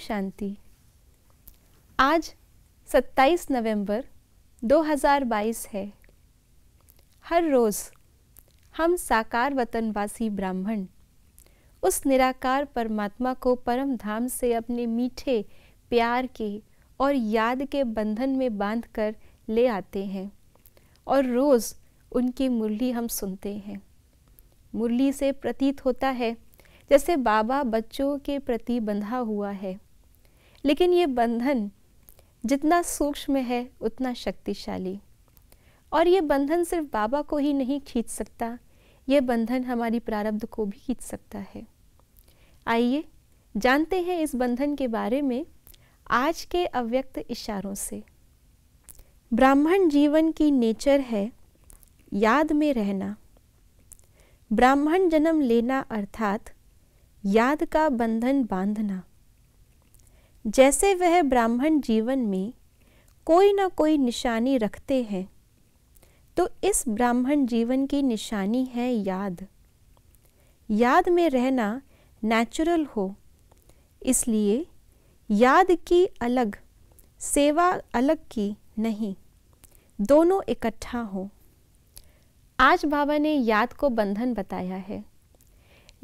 शांति आज 27 नवंबर 2022 है हर रोज़ हम साकार वतनवासी ब्राह्मण उस निराकार परमात्मा को परम धाम से अपने मीठे प्यार के और याद के बंधन में बांध कर ले आते हैं और रोज़ उनकी मुरली हम सुनते हैं मुरली से प्रतीत होता है जैसे बाबा बच्चों के प्रति बंधा हुआ है लेकिन ये बंधन जितना सूक्ष्म है उतना शक्तिशाली और ये बंधन सिर्फ बाबा को ही नहीं खींच सकता ये बंधन हमारी प्रारब्ध को भी खींच सकता है आइए जानते हैं इस बंधन के बारे में आज के अव्यक्त इशारों से ब्राह्मण जीवन की नेचर है याद में रहना ब्राह्मण जन्म लेना अर्थात याद का बंधन बांधना जैसे वह ब्राह्मण जीवन में कोई ना कोई निशानी रखते हैं तो इस ब्राह्मण जीवन की निशानी है याद याद में रहना नेचुरल हो इसलिए याद की अलग सेवा अलग की नहीं दोनों इकट्ठा हो आज बाबा ने याद को बंधन बताया है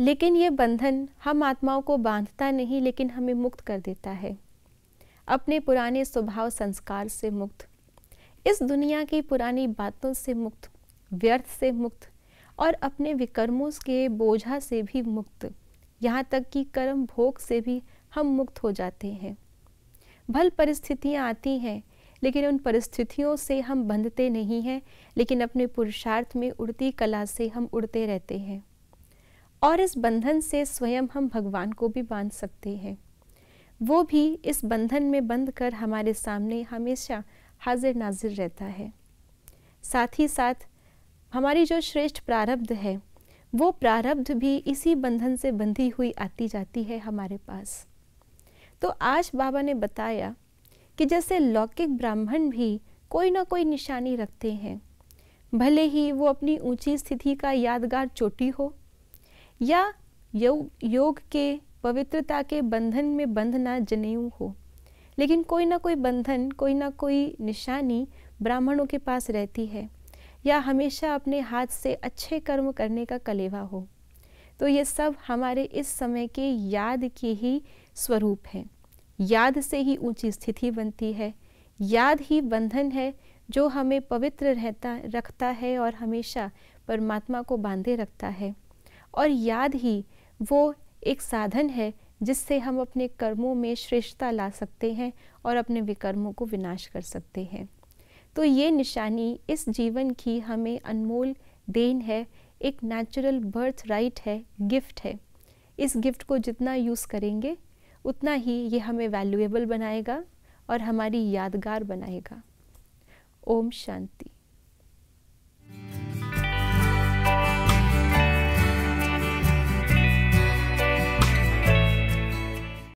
लेकिन ये बंधन हम आत्माओं को बांधता नहीं लेकिन हमें मुक्त कर देता है अपने पुराने स्वभाव संस्कार से मुक्त इस दुनिया की पुरानी बातों से मुक्त व्यर्थ से मुक्त और अपने विकर्मों के बोझा से भी मुक्त यहाँ तक कि कर्म भोग से भी हम मुक्त हो जाते हैं भल परिस्थितियाँ आती हैं लेकिन उन परिस्थितियों से हम बंधते नहीं हैं लेकिन अपने पुरुषार्थ में उड़ती कला से हम उड़ते रहते हैं और इस बंधन से स्वयं हम भगवान को भी बांध सकते हैं वो भी इस बंधन में बंध कर हमारे सामने हमेशा हाजिर नाजिर रहता है साथ ही साथ हमारी जो श्रेष्ठ प्रारब्ध है वो प्रारब्ध भी इसी बंधन से बंधी हुई आती जाती है हमारे पास तो आज बाबा ने बताया कि जैसे लौकिक ब्राह्मण भी कोई ना कोई निशानी रखते हैं भले ही वो अपनी ऊंची स्थिति का यादगार चोटी हो या योग योग के पवित्रता के बंधन में बंधना जनेऊ हो लेकिन कोई ना कोई बंधन कोई ना कोई निशानी ब्राह्मणों के पास रहती है या हमेशा अपने हाथ से अच्छे कर्म करने का कलेवा हो तो ये सब हमारे इस समय के याद के ही स्वरूप हैं याद से ही ऊंची स्थिति बनती है याद ही बंधन है जो हमें पवित्र रहता रखता है और हमेशा परमात्मा को बांधे रखता है और याद ही वो एक साधन है जिससे हम अपने कर्मों में श्रेष्ठता ला सकते हैं और अपने विकर्मों को विनाश कर सकते हैं तो ये निशानी इस जीवन की हमें अनमोल देन है एक नेचुरल बर्थ राइट है गिफ्ट है इस गिफ्ट को जितना यूज़ करेंगे उतना ही ये हमें वैल्यूएबल बनाएगा और हमारी यादगार बनाएगा ओम शांति